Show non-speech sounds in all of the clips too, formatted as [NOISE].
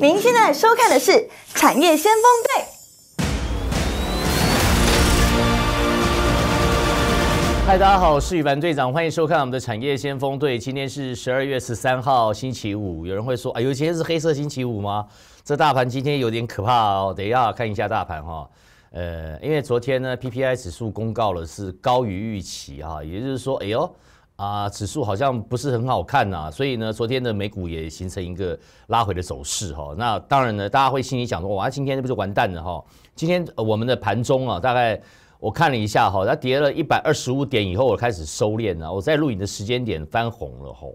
您现在收看的是《产业先锋队》。大家好，我是羽凡队长，欢迎收看我们的《产业先锋队》。今天是十二月十三号，星期五。有人会说啊，有今天是黑色星期五吗？这大盘今天有点可怕哦。等一下看一下大盘哈。呃，因为昨天呢，PPI 指数公告了是高于预期啊，也就是说，哎呦。啊，指数好像不是很好看呐，所以呢，昨天的美股也形成一个拉回的走势哈。那当然呢，大家会心里想说，哇，今天是不是完蛋了哈？今天我们的盘中啊，大概我看了一下哈，它跌了一百二十五点以后，我开始收敛了。我在录影的时间点翻红了哈。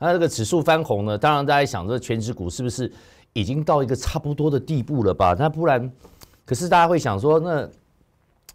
那这个指数翻红呢，当然大家想说，全指股是不是已经到一个差不多的地步了吧？那不然，可是大家会想说，那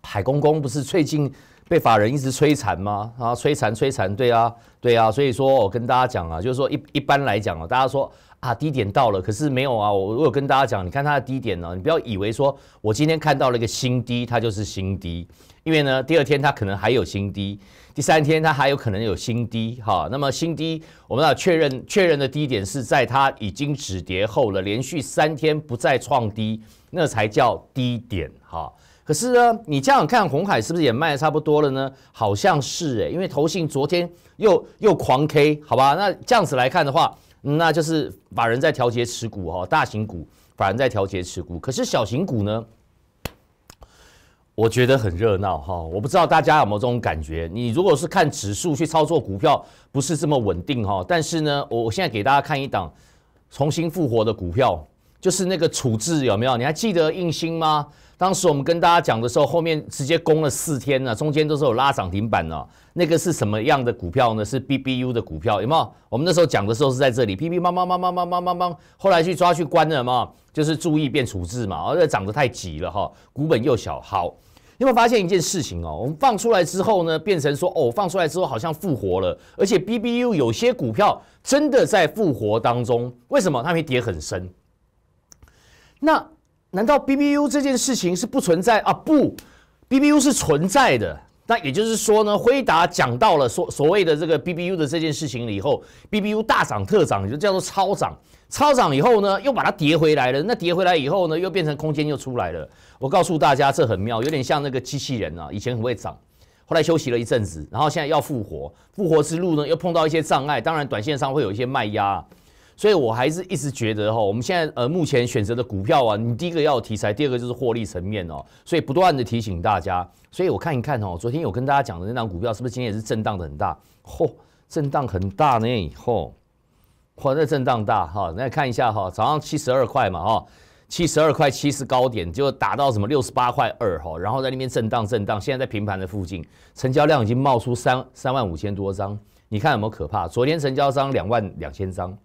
海公公不是最近？被法人一直摧残吗？啊，摧残，摧残，对啊，对啊，所以说我跟大家讲啊，就是说一一般来讲啊，大家说啊低点到了，可是没有啊。我我有跟大家讲，你看它的低点呢，你不要以为说我今天看到了一个新低，它就是新低，因为呢，第二天它可能还有新低，第三天它还有可能有新低，哈。那么新低，我们要确认确认的低点是在它已经止跌后了，连续三天不再创低，那才叫低点，哈。可是呢，你这样看红海是不是也卖的差不多了呢？好像是哎，因为投信昨天又又狂 K，好吧？那这样子来看的话，那就是法人在调节持股哈，大型股法人在调节持股，可是小型股呢，我觉得很热闹哈。我不知道大家有没有这种感觉？你如果是看指数去操作股票，不是这么稳定哈。但是呢，我我现在给大家看一档重新复活的股票。就是那个处置有没有？你还记得印星吗？当时我们跟大家讲的时候，后面直接攻了四天呢，中间都是有拉涨停板呢。那个是什么样的股票呢？是 B B U 的股票有没有？我们那时候讲的时候是在这里，哔哔，妈妈妈妈妈妈妈。后来去抓去关了嘛，就是注意变处置嘛。而且涨得太急了哈，股本又小。好，你有没有发现一件事情哦？我们放出来之后呢，变成说哦，放出来之后好像复活了，而且 B B U 有些股票真的在复活当中。为什么它没跌很深？那难道 B B U 这件事情是不存在啊？不，B B U 是存在的。那也就是说呢，回答讲到了所所谓的这个 B B U 的这件事情了以后，B B U 大涨特涨，就叫做超涨。超涨以后呢，又把它跌回来了。那跌回来以后呢，又变成空间又出来了。我告诉大家，这很妙，有点像那个机器人啊，以前很会涨，后来休息了一阵子，然后现在要复活。复活之路呢，又碰到一些障碍，当然短线上会有一些卖压。所以，我还是一直觉得哈，我们现在呃目前选择的股票啊，你第一个要有题材，第二个就是获利层面哦。所以不断的提醒大家。所以我看一看哈，昨天有跟大家讲的那张股票，是不是今天也是震荡的很大？嚯，震荡很大呢！嚯，哇，在震荡大哈，那看一下哈，早上七十二块嘛哈，七十二块七十高点就打到什么六十八块二哈，然后在那边震荡震荡，现在在平盘的附近，成交量已经冒出三三万五千多张，你看有没有可怕？昨天成交商两万两千张。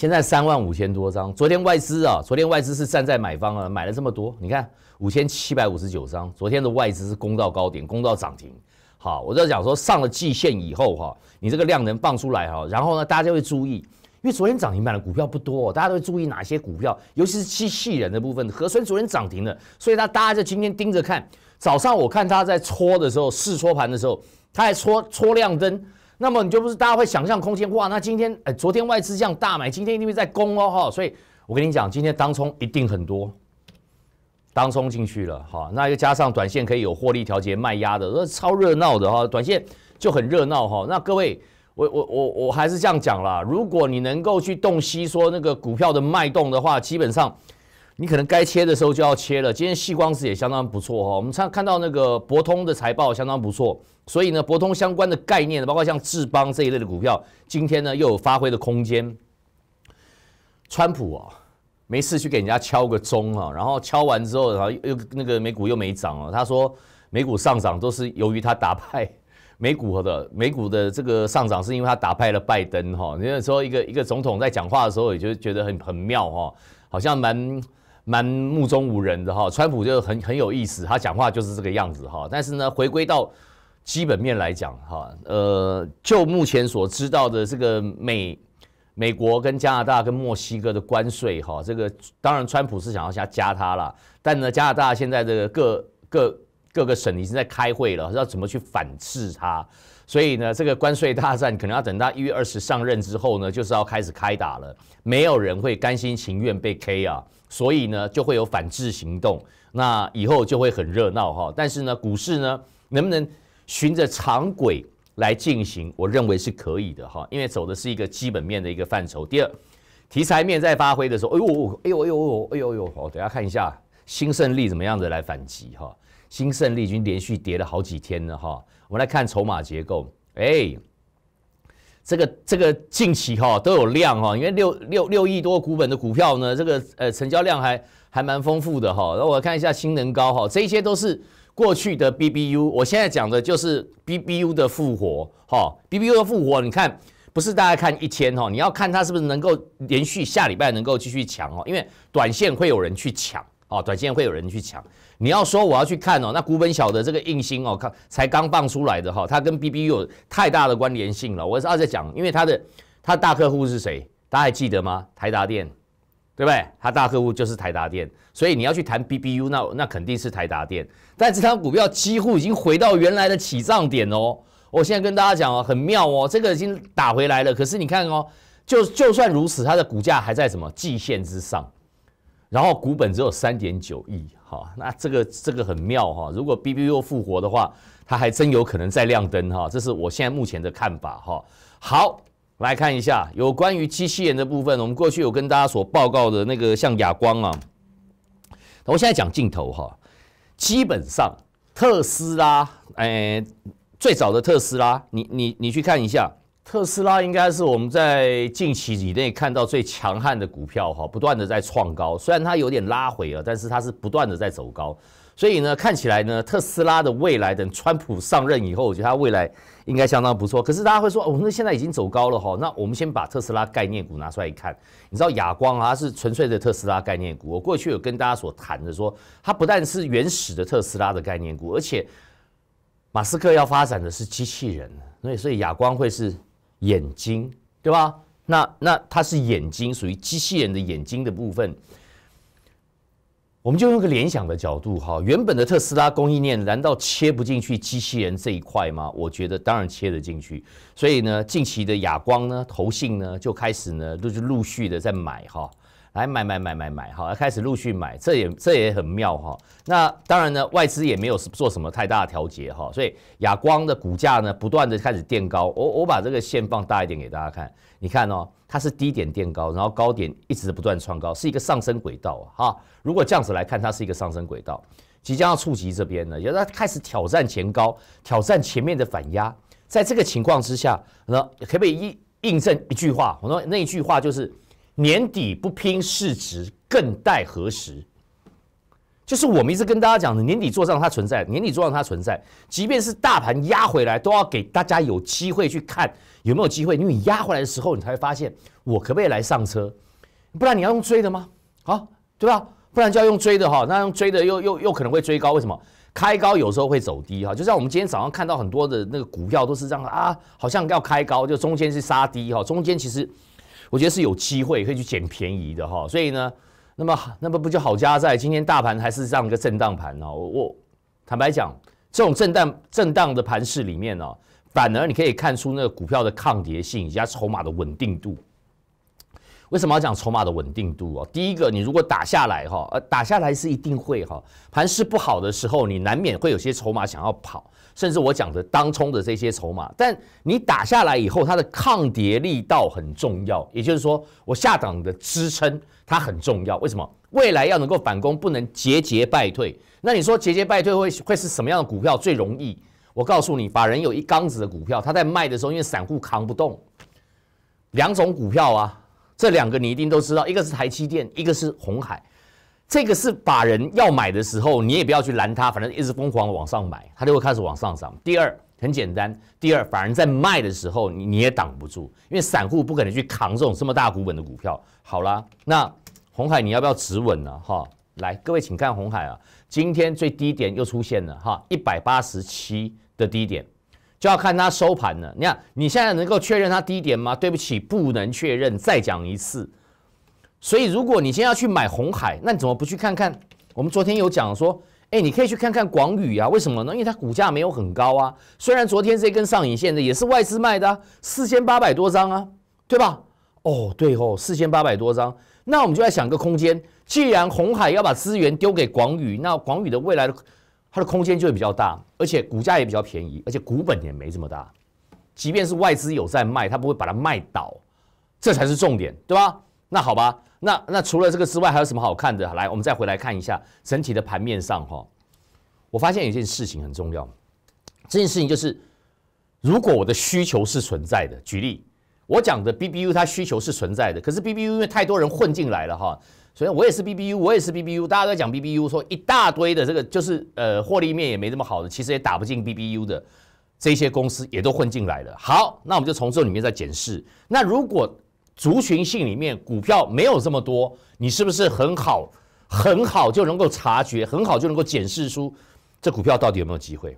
现在三万五千多张，昨天外资啊，昨天外资是站在买方啊，买了这么多。你看五千七百五十九张，昨天的外资是攻到高点，攻到涨停。好，我在讲说上了季线以后哈，你这个量能放出来哈，然后呢，大家就会注意，因为昨天涨停板的股票不多，大家都会注意哪些股票，尤其是机器人的部分和水昨天涨停的，所以他大家就今天盯着看。早上我看他在搓的时候试搓盘的时候，他还搓搓亮灯。那么你就不是大家会想象空间哇？那今天哎，昨天外资这样大买，今天一定会在攻哦哈。所以我跟你讲，今天当冲一定很多，当冲进去了哈。那又加上短线可以有获利调节卖压的，那超热闹的哈，短线就很热闹哈。那各位，我我我我还是这样讲啦，如果你能够去洞悉说那个股票的脉动的话，基本上。你可能该切的时候就要切了。今天细光子也相当不错哈，我们上看到那个博通的财报相当不错，所以呢，博通相关的概念呢，包括像智邦这一类的股票，今天呢又有发挥的空间。川普啊，没事去给人家敲个钟啊，然后敲完之后，然后又那个美股又没涨了。他说美股上涨都是由于他打败 [LAUGHS] 美股的，美股的这个上涨是因为他打败了拜登哈。人时候一个一个总统在讲话的时候也就觉得很很妙哈，好像蛮。蛮目中无人的哈，川普就很很有意思，他讲话就是这个样子哈。但是呢，回归到基本面来讲哈，呃，就目前所知道的这个美美国跟加拿大跟墨西哥的关税哈，这个当然川普是想要加加它了，但呢，加拿大现在的各各各个省已经在开会了，要怎么去反制它，所以呢，这个关税大战可能要等到一月二十上任之后呢，就是要开始开打了，没有人会甘心情愿被 K 啊。所以呢，就会有反制行动，那以后就会很热闹哈。但是呢，股市呢能不能循着长轨来进行，我认为是可以的哈，因为走的是一个基本面的一个范畴。第二，题材面在发挥的时候，哎呦，哎呦，哎呦，哎呦，哎呦，哎呦，我等下看一下新胜利怎么样子来反击哈。新胜利已经连续跌了好几天了哈，我们来看筹码结构，哎。这个这个近期哈都有量哈，因为六六六亿多股本的股票呢，这个呃成交量还还蛮丰富的哈。那我看一下新能高哈，这些都是过去的 B B U，我现在讲的就是 B B U 的复活哈，B B U 的复活，你看不是大家看一天哈，你要看它是不是能够连续下礼拜能够继续强哦，因为短线会有人去抢。哦，短线会有人去抢。你要说我要去看哦，那股本小的这个硬星哦，看才刚放出来的哈，它跟 B B U 有太大的关联性了。我是大在讲，因为它的它大客户是谁？大家还记得吗？台达电，对不对？它大客户就是台达电，所以你要去谈 B B U，那那肯定是台达电。但这张股票几乎已经回到原来的起涨点哦。我现在跟大家讲哦，很妙哦，这个已经打回来了。可是你看哦，就就算如此，它的股价还在什么季线之上。然后股本只有三点九亿，哈，那这个这个很妙哈。如果 b b U 复活的话，它还真有可能再亮灯哈。这是我现在目前的看法哈。好，来看一下有关于机器人的部分。我们过去有跟大家所报告的那个像亚光啊，我现在讲镜头哈。基本上特斯拉，哎，最早的特斯拉，你你你去看一下。特斯拉应该是我们在近期以内看到最强悍的股票哈，不断的在创高，虽然它有点拉回了，但是它是不断的在走高，所以呢，看起来呢，特斯拉的未来等川普上任以后，我觉得它未来应该相当不错。可是大家会说哦，那现在已经走高了哈，那我们先把特斯拉概念股拿出来一看，你知道亚光啊它是纯粹的特斯拉概念股，我过去有跟大家所谈的说，它不但是原始的特斯拉的概念股，而且马斯克要发展的是机器人，所以所以亚光会是。眼睛，对吧？那那它是眼睛，属于机器人的眼睛的部分。我们就用个联想的角度哈，原本的特斯拉供应链，难道切不进去机器人这一块吗？我觉得当然切得进去。所以呢，近期的亚光呢、头信呢，就开始呢，就是陆续的在买哈。来买买买买买哈，开始陆续买，这也这也很妙哈。那当然呢，外资也没有做什么太大的调节哈，所以亚光的股价呢，不断的开始垫高。我我把这个线放大一点给大家看，你看哦，它是低点垫高，然后高点一直不断创高，是一个上升轨道哈。如果这样子来看，它是一个上升轨道，即将要触及这边呢，也它开始挑战前高，挑战前面的反压。在这个情况之下，那可不可以印印证一句话？我说那一句话就是。年底不拼市值，更待何时？就是我们一直跟大家讲的，年底做账它存在，年底做账它存在，即便是大盘压回来，都要给大家有机会去看有没有机会，因为你压回来的时候，你才会发现我可不可以来上车，不然你要用追的吗？啊，对吧？不然就要用追的哈，那用追的又又又可能会追高，为什么？开高有时候会走低哈，就像我们今天早上看到很多的那个股票都是这样啊，好像要开高，就中间是杀低哈，中间其实。我觉得是有机会可以去捡便宜的哈，所以呢，那么那么不就好加在今天大盘还是这样一个震荡盘呢？我坦白讲，这种震荡震荡的盘势里面呢，反而你可以看出那个股票的抗跌性以及筹码的稳定度。为什么要讲筹码的稳定度哦？第一个，你如果打下来哈，呃，打下来是一定会哈。盘势不好的时候，你难免会有些筹码想要跑，甚至我讲的当冲的这些筹码。但你打下来以后，它的抗跌力道很重要，也就是说，我下档的支撑它很重要。为什么？未来要能够反攻，不能节节败退。那你说节节败退会会是什么样的股票最容易？我告诉你，法人有一缸子的股票，他在卖的时候，因为散户扛不动，两种股票啊。这两个你一定都知道，一个是台积电，一个是红海。这个是把人要买的时候，你也不要去拦它，反正一直疯狂往上买，它就会开始往上涨。第二很简单，第二反而在卖的时候，你你也挡不住，因为散户不可能去扛这种这么大股本的股票。好啦，那红海你要不要止稳呢？哈，来，各位请看红海啊，今天最低点又出现了哈，一百八十七的低点。就要看它收盘了。你看，你现在能够确认它低点吗？对不起，不能确认。再讲一次。所以，如果你现在要去买红海，那你怎么不去看看？我们昨天有讲说，哎，你可以去看看广宇啊。为什么呢？因为它股价没有很高啊。虽然昨天这根上影线的也是外资卖的啊，四千八百多张啊，对吧？哦，对哦，四千八百多张。那我们就在想个空间。既然红海要把资源丢给广宇，那广宇的未来的。它的空间就会比较大，而且股价也比较便宜，而且股本也没这么大。即便是外资有在卖，它不会把它卖倒，这才是重点，对吧？那好吧，那那除了这个之外，还有什么好看的？来，我们再回来看一下整体的盘面上哈。我发现有一件事情很重要，这件事情就是，如果我的需求是存在的，举例，我讲的 B B U 它需求是存在的，可是 B B U 因为太多人混进来了哈。所以，我也是 B B U，我也是 B B U。大家都在讲 B B U，说一大堆的这个就是呃，获利面也没这么好的，其实也打不进 B B U 的这些公司也都混进来了。好，那我们就从这里面再检视。那如果族群性里面股票没有这么多，你是不是很好很好就能够察觉，很好就能够检视出这股票到底有没有机会？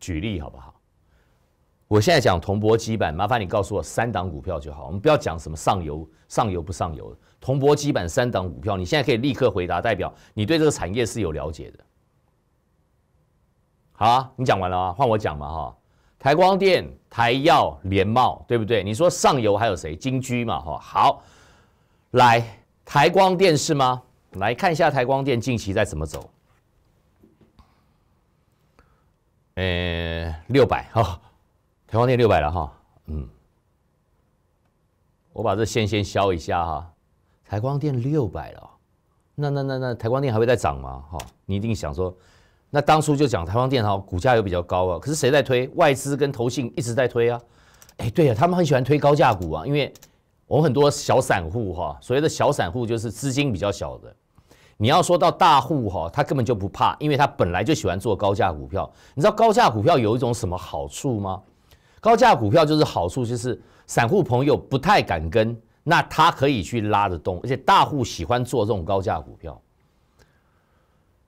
举例好不好？我现在讲铜箔基板，麻烦你告诉我三档股票就好，我们不要讲什么上游上游不上游。铜箔基板三档股票，你现在可以立刻回答代表你对这个产业是有了解的。好啊，你讲完了啊，换我讲嘛哈。台光电、台药、联茂，对不对？你说上游还有谁？金居嘛哈。好，来台光电是吗？来看一下台光电近期在怎么走。呃，六百哈，台光电六百了哈。嗯，我把这线先消一下哈。台光电六百了，那那那那台光电还会再涨吗？哈，你一定想说，那当初就讲台光电哈，股价又比较高啊。可是谁在推？外资跟投信一直在推啊。哎，对啊，他们很喜欢推高价股啊，因为我们很多小散户哈，所谓的小散户就是资金比较小的。你要说到大户哈，他根本就不怕，因为他本来就喜欢做高价股票。你知道高价股票有一种什么好处吗？高价股票就是好处就是散户朋友不太敢跟。那它可以去拉得动，而且大户喜欢做这种高价股票，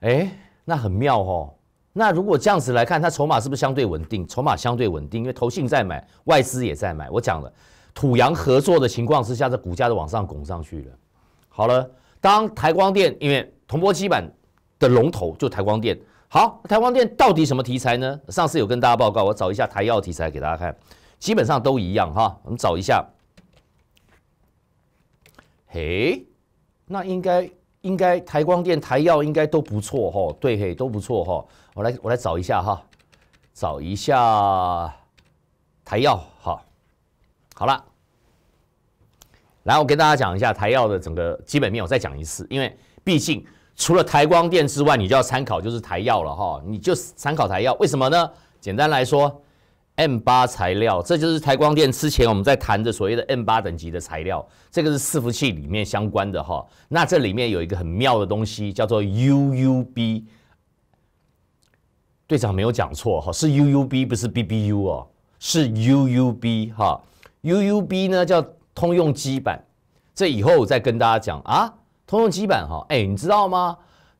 哎，那很妙哦。那如果这样子来看，它筹码是不是相对稳定？筹码相对稳定，因为投信在买，外资也在买。我讲了，土洋合作的情况之下，这股价都往上拱上去了。好了，当台光电因为铜箔基板的龙头就台光电，好，台光电到底什么题材呢？上次有跟大家报告，我找一下台药题材给大家看，基本上都一样哈，我们找一下。嘿，那应该应该台光电、台药应该都不错哈。对，嘿，都不错哈。我来，我来找一下哈，找一下台药哈。好了，来，我跟大家讲一下台药的整个基本面。我再讲一次，因为毕竟除了台光电之外，你就要参考就是台药了哈。你就参考台药，为什么呢？简单来说。M 八材料，这就是台光电之前我们在谈的所谓的 M 八等级的材料，这个是伺服器里面相关的哈。那这里面有一个很妙的东西，叫做 UUB。队长没有讲错哈，是 UUB 不是 BBU 哦，是 UUB 哈。UUB 呢叫通用基板，这以后再跟大家讲啊。通用基板哈，哎，你知道吗？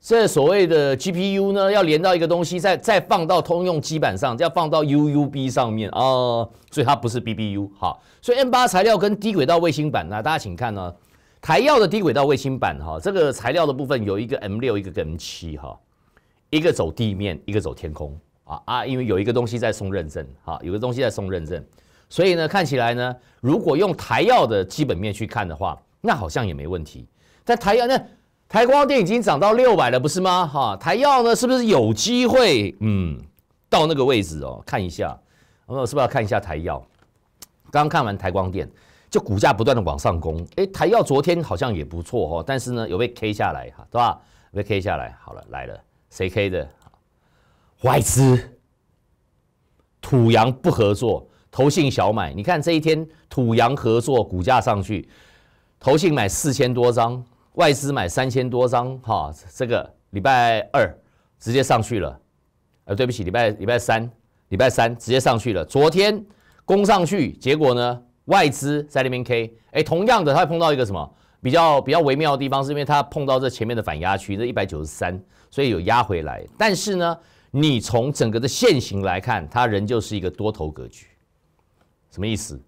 这所谓的 GPU 呢，要连到一个东西，再再放到通用基板上，要放到 UUB 上面啊，所以它不是 b b u 哈。所以 M 八材料跟低轨道卫星板，那大家请看呢，台药的低轨道卫星板哈，这个材料的部分有一个 M 六，一个跟 M 七哈，一个走地面，一个走天空啊啊，因为有一个东西在送认证哈，有个东西在送认证，所以呢看起来呢，如果用台药的基本面去看的话，那好像也没问题。但台药那。台光电已经涨到六百了，不是吗？哈，台药呢？是不是有机会？嗯，到那个位置哦，看一下，我们是不是要看一下台药？刚刚看完台光电，就股价不断的往上攻。哎，台药昨天好像也不错哦，但是呢，有被 K 下来哈，对吧？被 K 下来，好了，来了，谁 K 的？外资土洋不合作，投信小买。你看这一天土洋合作，股价上去，投信买四千多张。外资买三千多张，哈，这个礼拜二直接上去了，呃，对不起，礼拜礼拜三，礼拜三直接上去了。昨天攻上去，结果呢，外资在那边 K，哎，同样的，它碰到一个什么比较比较微妙的地方，是因为它碰到这前面的反压区，这一百九十三，所以有压回来。但是呢，你从整个的线型来看，它仍旧是一个多头格局。什么意思？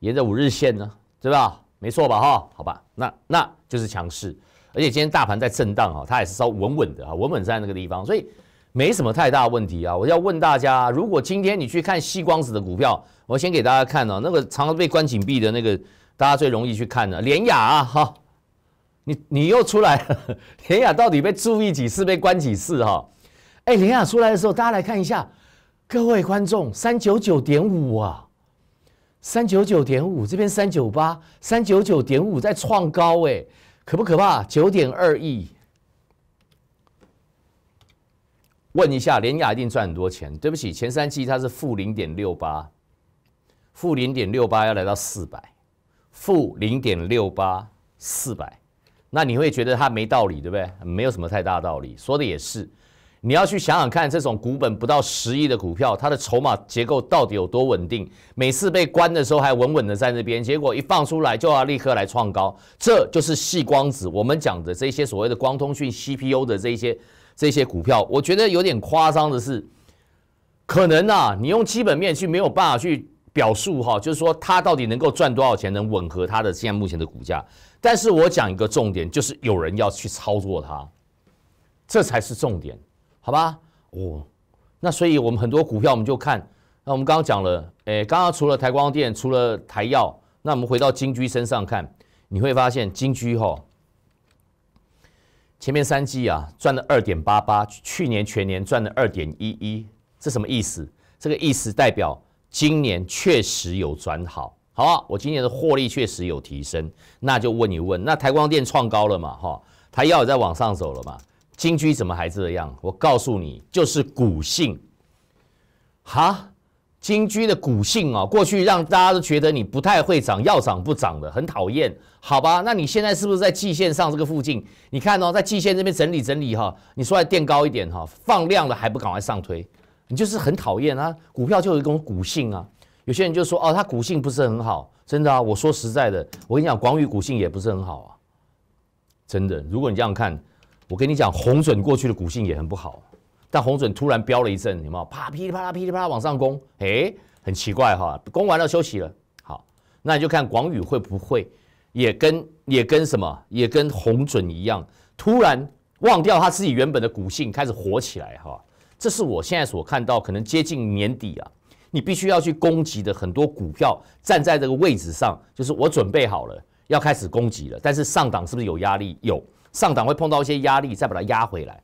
沿着五日线呢，对吧？没错吧，哈，好吧，那那。就是强势，而且今天大盘在震荡啊，它也是稍微稳稳的啊，稳稳在那个地方，所以没什么太大问题啊。我要问大家，如果今天你去看细光子的股票，我先给大家看哦，那个常常被关紧闭的那个，大家最容易去看的连雅啊，哈，你你又出来了，联雅到底被注意几次，被关几次哈？哎，连雅出来的时候，大家来看一下，各位观众，三九九点五啊。三九九点五，这边三九八，三九九点五在创高哎，可不可怕？九点二亿。问一下，联雅一定赚很多钱？对不起，前三季它是负零点六八，负零点六八要来到四百，负零点六八四百，那你会觉得它没道理对不对？没有什么太大道理，说的也是。你要去想想看，这种股本不到十亿的股票，它的筹码结构到底有多稳定？每次被关的时候还稳稳的在那边，结果一放出来就要立刻来创高，这就是细光子。我们讲的这些所谓的光通讯、CPU 的这些这些股票，我觉得有点夸张的是，可能啊，你用基本面去没有办法去表述哈，就是说它到底能够赚多少钱，能吻合它的现在目前的股价。但是我讲一个重点，就是有人要去操作它，这才是重点。好吧，哦，那所以我们很多股票我们就看，那我们刚刚讲了，诶，刚刚除了台光电，除了台药，那我们回到金居身上看，你会发现金居哈，前面三季啊赚了二点八八，去年全年赚了二点一一，这什么意思？这个意思代表今年确实有转好，好，我今年的获利确实有提升，那就问一问，那台光电创高了嘛？哈，台药在往上走了嘛？金居怎么还这样？我告诉你，就是股性，哈，金居的股性啊，过去让大家都觉得你不太会涨，要涨不涨的，很讨厌，好吧？那你现在是不是在季线上这个附近？你看哦，在季线这边整理整理哈，你出来垫高一点哈，放量了还不赶快上推？你就是很讨厌啊，股票就有一种股性啊。有些人就说哦，它股性不是很好，真的啊，我说实在的，我跟你讲，广宇股性也不是很好啊，真的，如果你这样看。我跟你讲，红准过去的股性也很不好，但红准突然飙了一阵，有没有？啪噼里啪啦噼里啪啦往上攻，哎，很奇怪哈！攻完了休息了，好，那你就看广宇会不会也跟也跟什么也跟红准一样，突然忘掉他自己原本的股性，开始火起来哈！这是我现在所看到可能接近年底啊，你必须要去攻击的很多股票，站在这个位置上，就是我准备好了要开始攻击了，但是上档是不是有压力？有。上档会碰到一些压力，再把它压回来。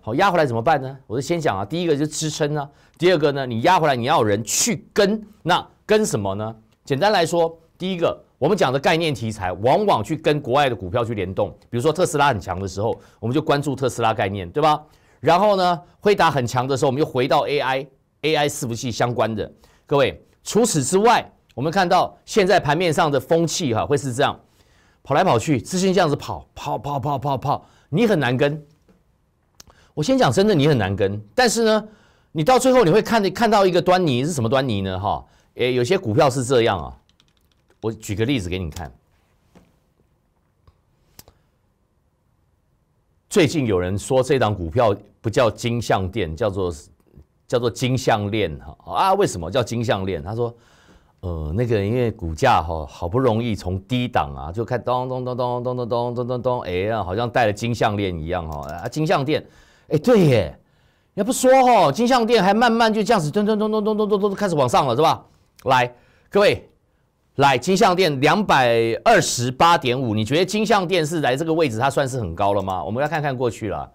好，压回来怎么办呢？我就先讲啊，第一个就是支撑啊，第二个呢，你压回来你要有人去跟，那跟什么呢？简单来说，第一个我们讲的概念题材，往往去跟国外的股票去联动，比如说特斯拉很强的时候，我们就关注特斯拉概念，对吧？然后呢，辉达很强的时候，我们又回到 AI，AI 伺服器相关的。各位，除此之外，我们看到现在盘面上的风气哈，会是这样。跑来跑去，资金这样子跑跑跑跑跑跑，你很难跟。我先讲真的，你很难跟。但是呢，你到最后你会看你看到一个端倪是什么端倪呢？哈，诶，有些股票是这样啊。我举个例子给你看。最近有人说这档股票不叫金项店，叫做叫做金项链哈。啊，为什么叫金项链？他说。呃，那个因为股价哈，好不容易从低档啊，就看咚咚咚咚咚咚咚咚咚咚，哎呀，好像戴了金项链一样哈啊金项店，哎对耶，要不说哈金项店还慢慢就这样子咚咚咚咚咚咚咚咚开始往上了是吧？来，各位来金项店两百二十八点五，你觉得金项店是来这个位置它算是很高了吗？我们要看看过去了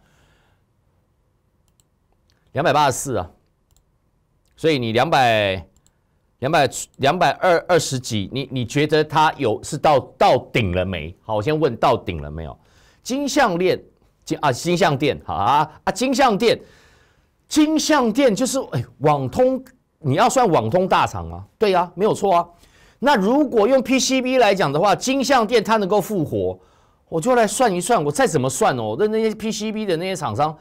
两百八十四啊，所以你两百。两百两百二二十几，你你觉得它有是到到顶了没？好，我先问到顶了没有？金项链金啊，金项店好啊啊，金项店，金项店就是哎，网通你要算网通大厂啊，对啊，没有错啊。那如果用 PCB 来讲的话，金项店它能够复活，我就来算一算，我再怎么算哦，那那些 PCB 的那些厂商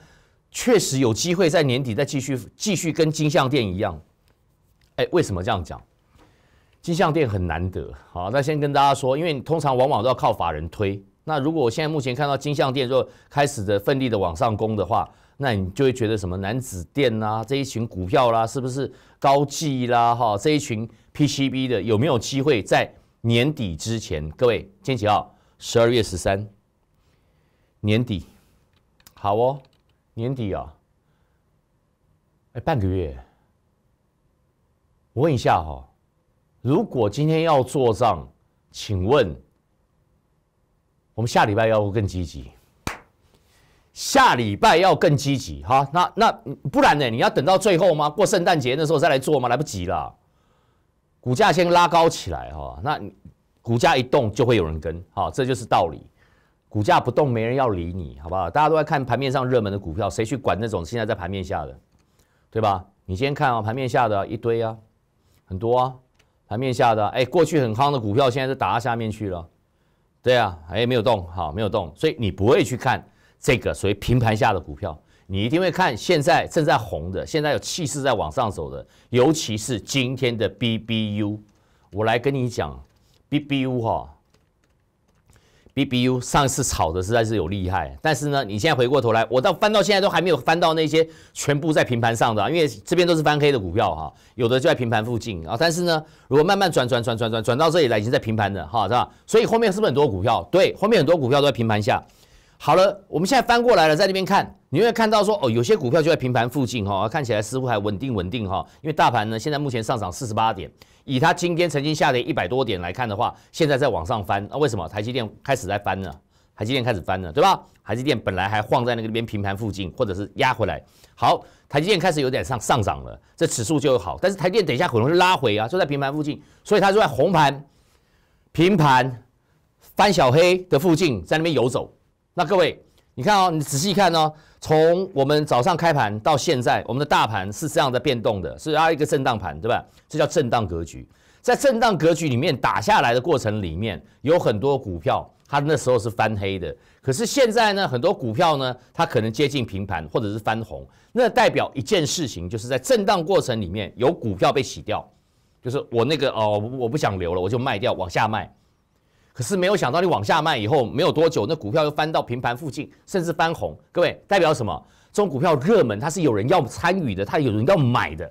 确实有机会在年底再继续继续跟金项店一样。哎，为什么这样讲？金相店很难得，好，那先跟大家说，因为你通常往往都要靠法人推。那如果我现在目前看到金相之若开始的奋力的往上攻的话，那你就会觉得什么男子店啊，这一群股票啦，是不是高技啦，哈，这一群 PCB 的有没有机会在年底之前？各位，今天号？十二月十三，年底，好哦，年底啊，哎，半个月。我问一下哈，如果今天要做账，请问我们下礼拜要不更积极？下礼拜要更积极哈？那那不然呢？你要等到最后吗？过圣诞节那时候再来做吗？来不及了，股价先拉高起来哈。那股价一动就会有人跟，好，这就是道理。股价不动没人要理你，好不好？大家都在看盘面上热门的股票，谁去管那种现在在盘面下的，对吧？你先看啊，盘面下的一堆啊。很多啊，盘面下的哎，过去很夯的股票，现在是打到下面去了。对啊，哎，没有动，好，没有动，所以你不会去看这个所谓平盘下的股票，你一定会看现在正在红的，现在有气势在往上走的，尤其是今天的 B B U，我来跟你讲 B B U 哈。B B U 上次炒的实在是有厉害，但是呢，你现在回过头来，我到翻到现在都还没有翻到那些全部在平盘上的，因为这边都是翻黑的股票哈，有的就在平盘附近啊。但是呢，如果慢慢转转转转转转到这里来，已经在平盘的哈，是吧？所以后面是不是很多股票？对，后面很多股票都在平盘下。好了，我们现在翻过来了，在那边看，你会看到说哦，有些股票就在平盘附近哈，看起来似乎还稳定稳定哈，因为大盘呢现在目前上涨四十八点。以它今天曾经下跌一百多点来看的话，现在在往上翻啊？为什么台积电开始在翻呢？台积电开始翻了，对吧？台积电本来还晃在那边平盘附近，或者是压回来。好，台积电开始有点上上涨了，这指数就好。但是台电等一下可能会拉回啊，就在平盘附近，所以它就在红盘、平盘、翻小黑的附近在那边游走。那各位，你看哦，你仔细看哦。从我们早上开盘到现在，我们的大盘是这样在变动的，是啊一个震荡盘，对吧？这叫震荡格局。在震荡格局里面打下来的过程里面，有很多股票它那时候是翻黑的，可是现在呢，很多股票呢，它可能接近平盘或者是翻红。那代表一件事情，就是在震荡过程里面有股票被洗掉，就是我那个哦，我不想留了，我就卖掉，往下卖。可是没有想到，你往下卖以后没有多久，那股票又翻到平盘附近，甚至翻红。各位代表什么？这种股票热门，它是有人要参与的，它有人要买的。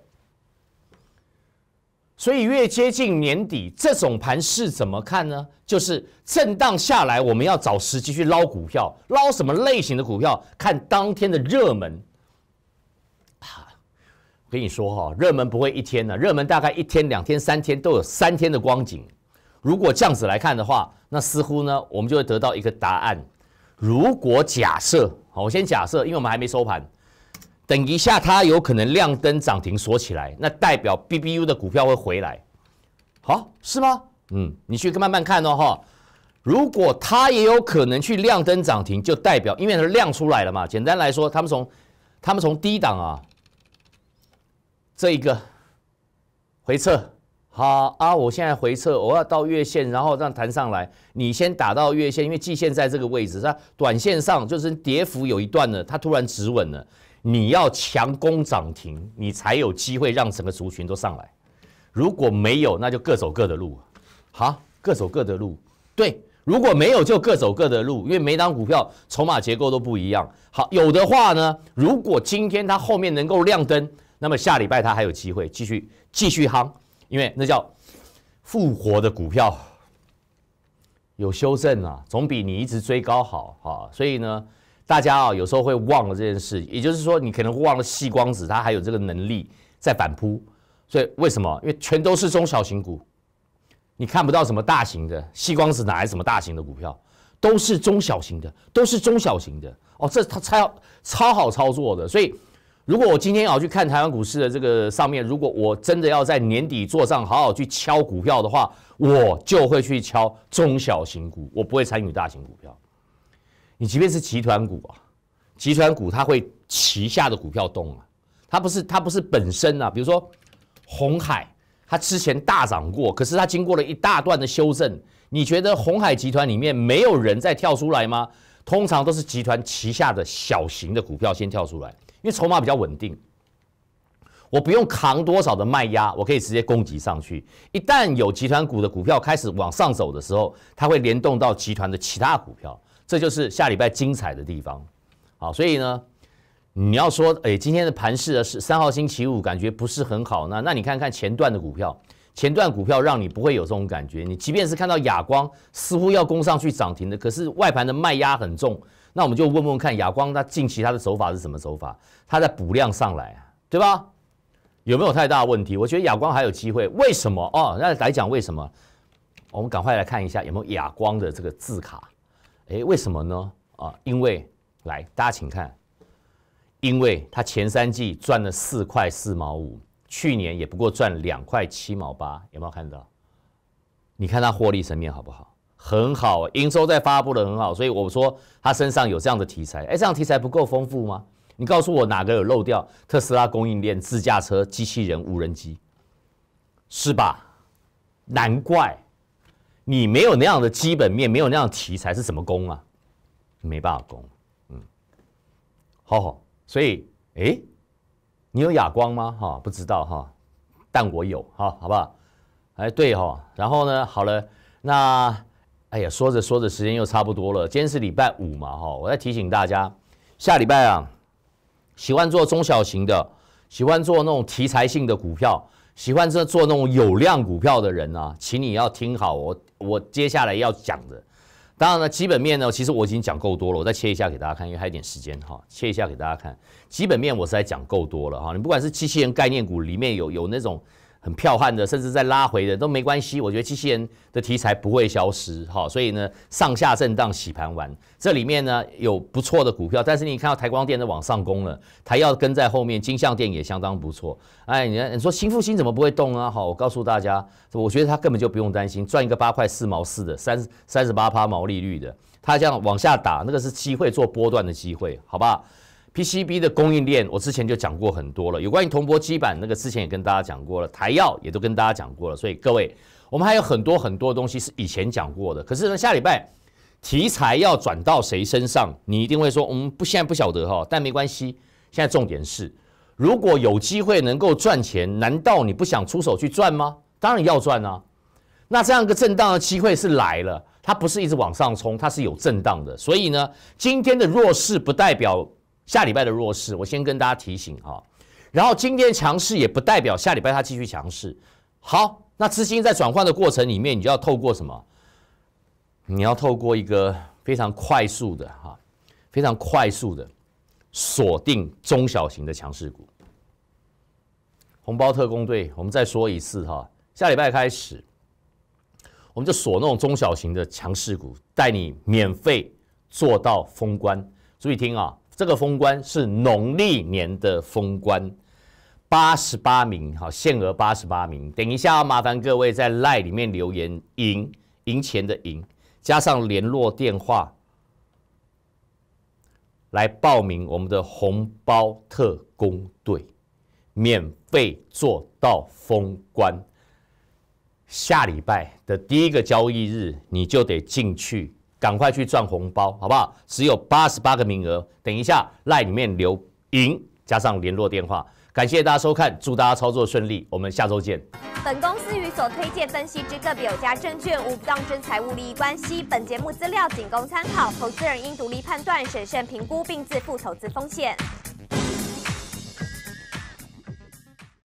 所以越接近年底，这种盘势怎么看呢？就是震荡下来，我们要找时机去捞股票，捞什么类型的股票？看当天的热门。我跟你说哈，热门不会一天的，热门大概一天、两天、三天都有三天的光景。如果这样子来看的话。那似乎呢，我们就会得到一个答案。如果假设，好，我先假设，因为我们还没收盘，等一下它有可能亮灯涨停锁起来，那代表 B B U 的股票会回来，好是吗？嗯，你去慢慢看哦哈。如果它也有可能去亮灯涨停，就代表因为它亮量出来了嘛。简单来说，他们从他们从低档啊，这一个回撤。好啊，我现在回撤，我要到月线，然后让弹上来。你先打到月线，因为季线在这个位置，它短线上就是跌幅有一段了，它突然止稳了。你要强攻涨停，你才有机会让整个族群都上来。如果没有，那就各走各的路。好，各走各的路。对，如果没有就各走各的路，因为每档股票筹码结构都不一样。好，有的话呢，如果今天它后面能够亮灯，那么下礼拜它还有机会继续继续夯。因为那叫复活的股票有修正啊，总比你一直追高好啊。所以呢，大家啊有时候会忘了这件事，也就是说，你可能会忘了细光子它还有这个能力在反扑。所以为什么？因为全都是中小型股，你看不到什么大型的。细光子哪来什么大型的股票？都是中小型的，都是中小型的。哦，这它超超好操作的，所以。如果我今天要去看台湾股市的这个上面，如果我真的要在年底做上，好好去敲股票的话，我就会去敲中小型股，我不会参与大型股票。你即便是集团股啊，集团股它会旗下的股票动啊，它不是它不是本身啊。比如说红海，它之前大涨过，可是它经过了一大段的修正。你觉得红海集团里面没有人再跳出来吗？通常都是集团旗下的小型的股票先跳出来。因为筹码比较稳定，我不用扛多少的卖压，我可以直接攻击上去。一旦有集团股的股票开始往上走的时候，它会联动到集团的其他股票，这就是下礼拜精彩的地方。好，所以呢，你要说，哎，今天的盘市是三号星期五，感觉不是很好。那那你看看前段的股票，前段股票让你不会有这种感觉。你即便是看到亚光似乎要攻上去涨停的，可是外盘的卖压很重。那我们就问问看，亚光它近期它的手法是什么手法？它在补量上来啊，对吧？有没有太大问题？我觉得亚光还有机会。为什么？哦，那来讲为什么？我们赶快来看一下有没有亚光的这个字卡。哎，为什么呢？啊，因为来，大家请看，因为它前三季赚了四块四毛五，去年也不过赚两块七毛八，有没有看到？你看它获利层面好不好？很好，营收在发布的很好，所以我说他身上有这样的题材。哎，这样题材不够丰富吗？你告诉我哪个有漏掉？特斯拉供应链、自驾车、机器人、无人机，是吧？难怪你没有那样的基本面，没有那样题材，是什么攻啊？没办法攻，嗯，好好。所以，哎，你有哑光吗？哈，不知道哈，但我有哈，好不好？哎，对哈。然后呢？好了，那。哎呀，说着说着时间又差不多了。今天是礼拜五嘛，哈，我再提醒大家，下礼拜啊，喜欢做中小型的，喜欢做那种题材性的股票，喜欢这做那种有量股票的人啊，请你要听好，我我接下来要讲的。当然呢，基本面呢，其实我已经讲够多了，我再切一下给大家看，因为还有点时间哈，切一下给大家看。基本面我是在讲够多了哈，你不管是机器人概念股里面有有那种。很彪悍的，甚至在拉回的都没关系。我觉得机器人的题材不会消失，哈，所以呢，上下震荡洗盘完，这里面呢有不错的股票。但是你看到台光电都往上攻了，台耀跟在后面，金相电也相当不错。哎，你看，你说新复星怎么不会动啊？好，我告诉大家，我觉得他根本就不用担心，赚一个八块四毛四的三三十八趴毛利率的，他这样往下打，那个是机会做波段的机会，好不好？P C B 的供应链，我之前就讲过很多了，有关于铜箔基板那个，之前也跟大家讲过了，台药也都跟大家讲过了，所以各位，我们还有很多很多东西是以前讲过的。可是呢，下礼拜题材要转到谁身上，你一定会说，我们不现在不晓得哈，但没关系，现在重点是，如果有机会能够赚钱，难道你不想出手去赚吗？当然要赚啊。那这样一个震荡的机会是来了，它不是一直往上冲，它是有震荡的。所以呢，今天的弱势不代表。下礼拜的弱势，我先跟大家提醒啊。然后今天强势也不代表下礼拜它继续强势。好，那资金在转换的过程里面，你就要透过什么？你要透过一个非常快速的哈，非常快速的锁定中小型的强势股。红包特工队，我们再说一次哈，下礼拜开始，我们就锁那种中小型的强势股，带你免费做到封关。注意听啊。这个封关是农历年的封关，八十八名，好，限额八十八名。等一下，麻烦各位在赖里面留言“赢赢钱的赢”，加上联络电话来报名我们的红包特工队，免费做到封关。下礼拜的第一个交易日，你就得进去。赶快去赚红包，好不好？只有八十八个名额，等一下 LINE 里面留赢，加上联络电话。感谢大家收看，祝大家操作顺利，我们下周见。本公司与所推荐分析之个有家证券无不当之财务利益关系，本节目资料仅供参考，投资人应独立判断、审慎评估并自负投资风险。